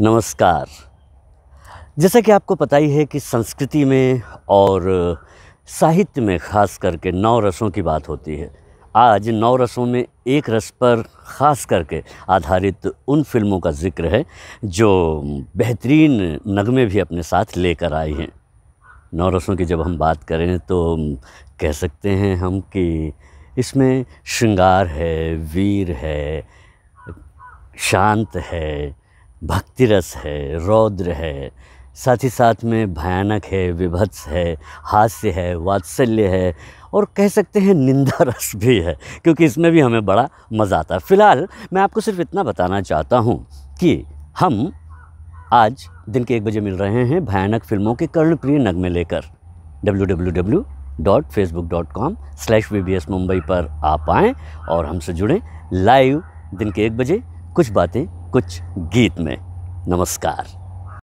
नमस्कार जैसा कि आपको पता ही है कि संस्कृति में और साहित्य में ख़ास करके नौ रसों की बात होती है आज नौ रसों में एक रस पर ख़ास करके आधारित उन फिल्मों का जिक्र है जो बेहतरीन नगमे भी अपने साथ लेकर आई हैं नौ रसों की जब हम बात करें तो कह सकते हैं हम कि इसमें श्रृंगार है वीर है शांत है भक्ति रस है रौद्र है साथ ही साथ में भयानक है विभत्स है हास्य है वात्सल्य है और कह सकते हैं निंदा रस भी है क्योंकि इसमें भी हमें बड़ा मज़ा आता है फ़िलहाल मैं आपको सिर्फ इतना बताना चाहता हूँ कि हम आज दिन के एक बजे मिल रहे हैं भयानक फिल्मों के कर्णप्रिय नगमे लेकर W W W dot Facebook dot com slash V B S Mumbai पर आप आएँ और हमसे जुड़ें लाइव दिन के एक बजे कुछ बातें कुछ गीत में नमस्कार